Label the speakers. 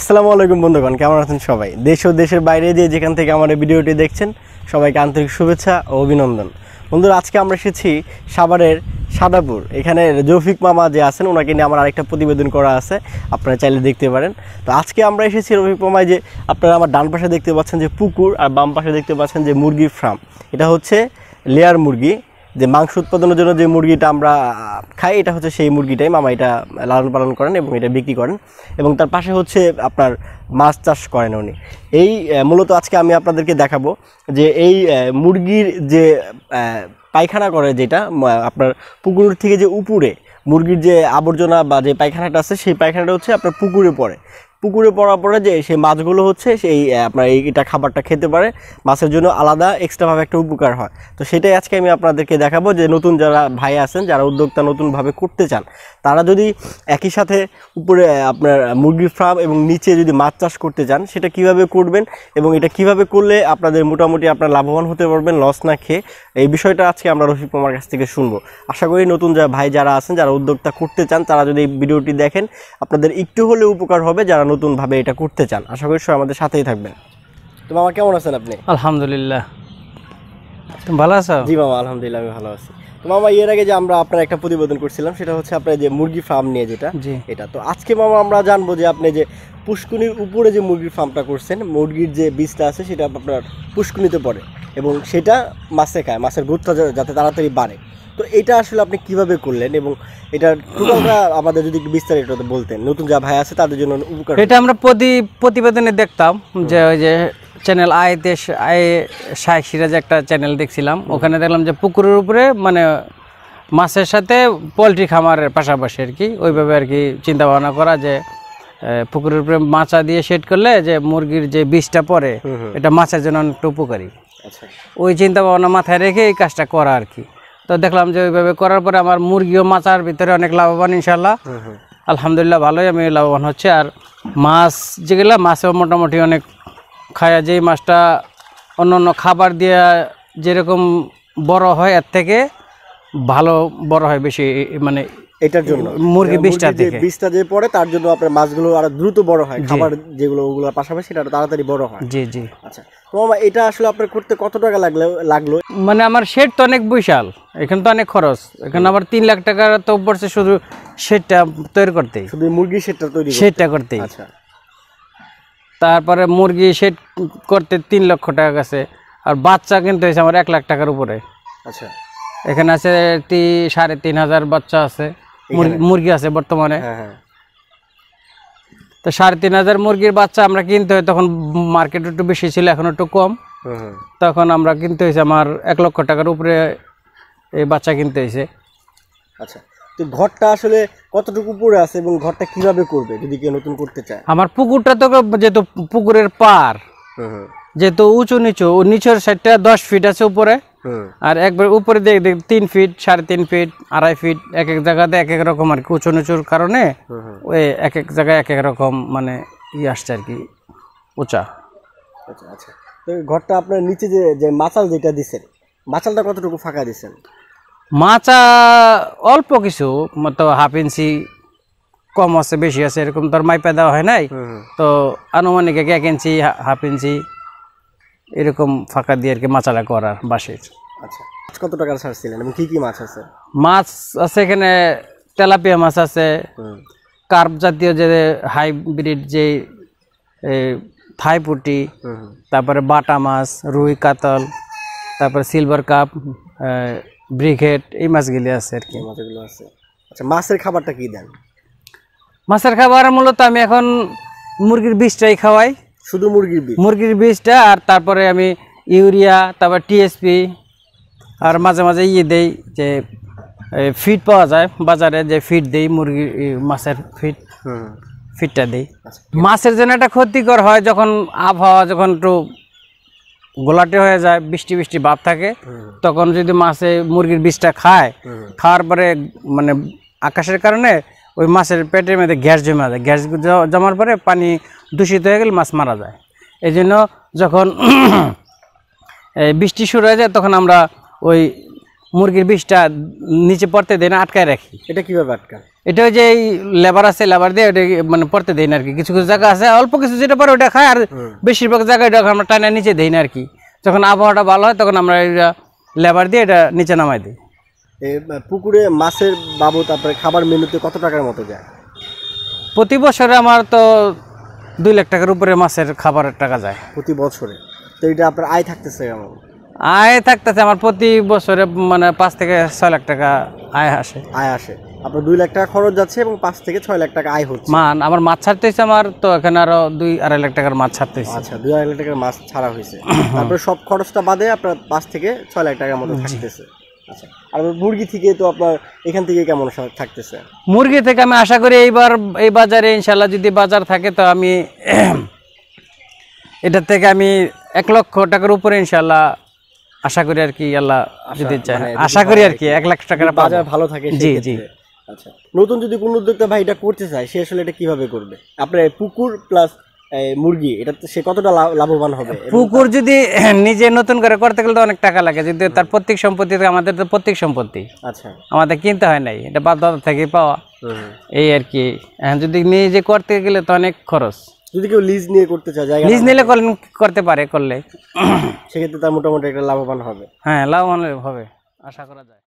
Speaker 1: আসসালামু আলাইকুম বন্ধুগণ কেমন আছেন সবাই দেশ ও দেশের বাইরে দিয়ে যেখান থেকে আমার এই ভিডিওটি দেখছেন সবাইকে আন্তরিক শুভেচ্ছা ও অভিনন্দন বন্ধুরা আজকে আমরা এসেছি সাভারের সাদাপুর এখানে রফিক মামা যে আছেন ওনাকে নিয়ে আমার আরেকটা প্রতিবেদন করা আছে আপনারা চাইলে দেখতে পারেন তো আজকে আমরা এসেছি রফিক মামায় যে আপনারা আমার ডান পাশে দেখতে পাচ্ছেন যে পুকুর আর বাম পাশে দেখতে পাচ্ছেন যে মুরগির ফার্ম এটা হচ্ছে লেয়ার মুরগি যে মাংস উৎপাদনের জন্য যে মুরগিটা আমরা খাই এটা হচ্ছে সেই মুরগিটাই মামা এটা লালন পালন করেন এবং এটা বিক্রি করেন এবং তার পাশে হচ্ছে আপনার মাছ চাষ করেন উনি এই মূলত আজকে আমি আপনাদেরকে দেখাবো যে এই মুরগির যে পায়খানা করে যেটা আপনার পুকুর থেকে যে উপরে মুরগির যে আবর্জনা বা যে পায়খানাটা আছে সেই পায়খানাটা হচ্ছে আপনার পুকুরে পড়ে পুকুরে পড়ার পরে যে সেই মাছগুলো হচ্ছে সেই আপনার এইটা খাবারটা খেতে পারে মাছের জন্য আলাদা এক্সট্রাভাবে একটা উপকার হয় তো সেটাই আজকে আমি আপনাদেরকে দেখাবো যে নতুন যারা ভাই আছেন যারা উদ্যোক্তা নতুনভাবে করতে চান তারা যদি একই সাথে উপরে আপনার মুরগির ফার্ম এবং নিচে যদি মাছ চাষ করতে চান সেটা কিভাবে করবেন এবং এটা কিভাবে করলে আপনাদের মোটামুটি আপনার লাভবান হতে পারবেন লস না খেয়ে এই বিষয়টা আজকে আমরা রফিক কুমার কাছ থেকে শুনবো আশা করি নতুন যা ভাই যারা আছেন যারা উদ্যোক্তা করতে চান তারা যদি এই ভিডিওটি দেখেন আপনাদের একটু হলেও উপকার হবে যারা নতুনভাবে এটা করতে চান আশা করি সবাই আমাদের সাথেই থাকবেন
Speaker 2: তো মামা কেমন আছেন আপনি আলহামদুলিল্লাহ তুমি ভালো আছো
Speaker 1: জি মামা আলহামদুলিল্লাহ আমি ভালো আছি তো মামা এর আগে যে আমরা আপনার একটা প্রতিবেদন করছিলাম সেটা হচ্ছে আপনার যে মুরগি ফার্ম নিয়ে যেটা এটা তো আজকে মামা আমরা জানবো যে আপনি যে পুষ্কুনির উপরে যে মুরগির ফার্মটা করছেন মুরগির যে বীজটা আছে সেটা আপনার পুষ্কুনিতে পড়ে এবং সেটা মাছে খায় মাছের গুরুত্ব যাতে তাড়াতাড়ি বাড়ে তো এটা আসলে আপনি কিভাবে করলেন এবং এটা টোটালটা আমাদের যদি একটু বিস্তারিত বলতেন নতুন যা ভাই আছে তাদের জন্য উপকার এটা
Speaker 2: আমরা প্রতি প্রতিবেদনে দেখতাম যে ওই যে চ্যানেল আয়তে আয় শাহ সিরাজ একটা চ্যানেল দেখছিলাম ওখানে দেখলাম যে পুকুরের উপরে মানে মাছের সাথে পোলট্রি খামারের পাশাপাশি আর কি ওইভাবে আর কি চিন্তা ভাবনা করা যে পুকুরের উপরে মাচা দিয়ে সেট করলে যে মুরগির যে বিষটা পড়ে এটা মাছের জন্য অনেকটা উপকারী আচ্ছা। ওই চিন্তা ভাবনা মাথায় রেখে এই কাজটা করা আর কি তো দেখলাম যে ওইভাবে করার পরে আমার মুরগিও মাছার ভিতরে অনেক লাভবান ইনশাল্লাহ হ্যাঁ, হ্যাঁ। আলহামদুলিল্লাহ ভালোই আমি লাভবান হচ্ছে আর মাছ যেগুলো মাছেও মোটামুটি অনেক খায়া যেই মাছটা অন্য অন্য খাবার দিয়ে যেরকম বড় হয় এর থেকে ভালো বড় হয় বেশি মানে এটার জন্য মুরগি বিষটা দিয়ে
Speaker 1: বিষটা যে পড়ে তার জন্য আপনার মাছগুলো আরো দ্রুত বড় হয় খাবার যেগুলো ওগুলোর পাশাপাশি তাড়াতাড়ি বড় হয় জি জি আচ্ছা
Speaker 2: মামা এটা আসলে আপনার করতে কত টাকা লাগলো লাগলো মানে আমার শেড তো অনেক বিশাল এখানে তো অনেক খরচ এখানে আমার তিন লাখ তো পড়ছে শুধু শেডটা তৈরি করতে শুধু শেডটা তৈরি শেডটা করতে আচ্ছা। তারপরে মুরগি শেড করতে তিন লক্ষ টাকা গেছে আর বাচ্চা কিন্তু হয়েছে আমার এক লাখ টাকার উপরে আচ্ছা এখানে আছে সাড়ে তিন হাজার বাচ্চা আছে মুরগি আছে বর্তমানে হ্যাঁ, হ্যাঁ। তো সাড়ে তিন হাজার মুরগির বাচ্চা আমরা কিনতে হয় তখন মার্কেট একটু বেশি ছিল এখন একটু কম তখন আমরা কিনতে হয়েছে আমার এক লক্ষ টাকার উপরে এই বাচ্চা কিনতে হয়েছে আচ্ছা
Speaker 1: তো ঘরটা আসলে কতটুকু পরে আছে এবং ঘরটা কিভাবে করবে যদি কেউ নতুন করতে চায়
Speaker 2: আমার পুকুরটা তো যেহেতু পুকুরের পার যেহেতু উঁচু নিচু নিচের সাইডটা দশ ফিট আছে উপরে আর একবার উপরে দেখ দেখ তিন ফিট সাড়ে তিন ফিট আড়াই ফিট এক এক জায়গাতে এক এক রকম আর কি উঁচু নিচুর কারণে ওই এক এক জায়গায় এক এক রকম মানে ই আসছে আর কি উঁচা
Speaker 1: আচ্ছা আচ্ছা ঘরটা আপনার নিচে যে যে মাচাল যেটা দিছেন মাচালটা কতটুকু ফাঁকা দিচ্ছেন
Speaker 2: মাচা অল্প কিছু তো হাফ ইঞ্চি কম আছে বেশি আছে এরকম তো মাইপা দেওয়া হয় নাই তো আনুমানিক এক ইঞ্চি হাফ ইঞ্চি এরকম ফাঁকা দিয়ে আর কি মাচারা করার বাঁশের
Speaker 1: আচ্ছা কত টাকার ছিলেন এবং কী কী মাছ আছে
Speaker 2: মাছ আছে এখানে তেলাপিয়া মাছ আছে কার্প জাতীয় যে হাইব্রিড যে থাইপুটি তারপরে বাটা মাছ রুই কাতল তারপরে সিলভার কাপ ব্রিগেড এই মাছগুলি আছে আর কি মাছগুলো আছে আচ্ছা মাছের খাবারটা কি দেন মাছের খাবার মূলত আমি এখন মুরগির বিষটাই খাওয়াই শুধু মুরগির বীজ মুরগির বীজটা আর তারপরে আমি ইউরিয়া তারপর টিএসপি আর মাঝে মাঝে ইয়ে দেই যে ফিড পাওয়া যায় বাজারে যে ফিড দেই মুরগি মাছের ফিড ফিডটা দেই আচ্ছা, মাছের জন্য একটা ক্ষতিকর হয় যখন আবহাওয়া যখন একটু গোলাটে হয়ে যায় বৃষ্টি বৃষ্টি ভাব থাকে তখন যদি মাছে মুরগির বীজটা খায় খাওয়ার পরে মানে আকাশের কারণে ওই মাছের পেটের মধ্যে গ্যাস জমা যায় গ্যাস জমার পরে পানি দূষিত হয়ে গেলে মাছ মারা যায় এই জন্য যখন বৃষ্টি শুরু হয়ে যায় তখন আমরা ওই মুরগির বিষটা নিচে পড়তে দেয় না আটকায় রাখি এটা কীভাবে আটকায় এটা যে এই লেবার আছে লেবার দিয়ে ওটা মানে পড়তে দেয় না আর কি কিছু কিছু জায়গা আছে অল্প কিছু যেটা পরে ওটা খায় আর বেশিরভাগ জায়গায় ওটা আমরা টানা নিচে দিই না আর কি যখন আবহাওয়াটা ভালো হয় তখন আমরা এটা লেবার দিয়ে এটা নিচে নামাই দিই
Speaker 1: পুকুরে মাছের
Speaker 2: বাবদ আপনার খাবার মেনুতে কত টাকার মতো যায় প্রতি বছরে আমার তো দুই লাখ টাকার উপরে মাছের খাবারের টাকা যায় প্রতি বছরে তো এটা আপনার
Speaker 1: আয় থাকতেছে কেমন
Speaker 2: আয় থাকতেছে আমার প্রতি বছরে মানে পাঁচ থেকে ছয় লাখ টাকা আয় আসে আয় আসে
Speaker 1: আপনার দুই লাখ টাকা খরচ যাচ্ছে এবং পাঁচ থেকে ছয় লাখ টাকা আয় হচ্ছে
Speaker 2: মান আমার মাছ ছাড়তে হয়েছে আমার তো এখানে আরো দুই আড়াই লাখ টাকার মাছ ছাড়তে হয়েছে আচ্ছা দুই আড়াই লাখ টাকার মাছ ছাড়া হয়েছে তারপরে সব খরচটা বাদে
Speaker 1: আপনার পাঁচ থেকে ছয় লাখ টাকার মতো থাকতেছে আচ্ছা, আর মুরগি থেকে তো আপনার এখান থেকে কেমন থাকতেছে
Speaker 2: মুরগি থেকে আমি আশা করি এইবার এই বাজারে ইনশাল্লাহ যদি বাজার থাকে তো আমি এটা থেকে আমি এক লক্ষ টাকার উপরে ইনশাল্লাহ আশা করি আর কি আল্লাহ আচ্ছা, যদি চায় মানে আশা করি আর কি এক লাখ টাকার বাজার ভালো থাকে জি জি আচ্ছা
Speaker 1: নতুন যদি কোনো উদ্যোক্তা ভাই এটা করতে চায় সে আসলে এটা কিভাবে করবে আপনার পুকুর প্লাস মুরগি সে কতটা লাভবান হবে পুকুর
Speaker 2: যদি নিজে নতুন করে করতে গেলে তো অনেক টাকা লাগে যদি তার প্রত্যেক সম্পত্তি আমাদের তো প্রত্যেক সম্পত্তি আচ্ছা আমাদের কিনতে হয় নাই এটা বাদ থেকে পাওয়া এই আর কি হ্যাঁ, যদি নিজে করতে গেলে তো অনেক খরচ
Speaker 1: যদি কেউ লিজ নিয়ে করতে চায় লিজ
Speaker 2: করতে পারে করলে
Speaker 1: সেক্ষেত্রে তার মোটামুটি একটা লাভবান হবে
Speaker 2: হ্যাঁ লাভবান হবে আশা করা যায়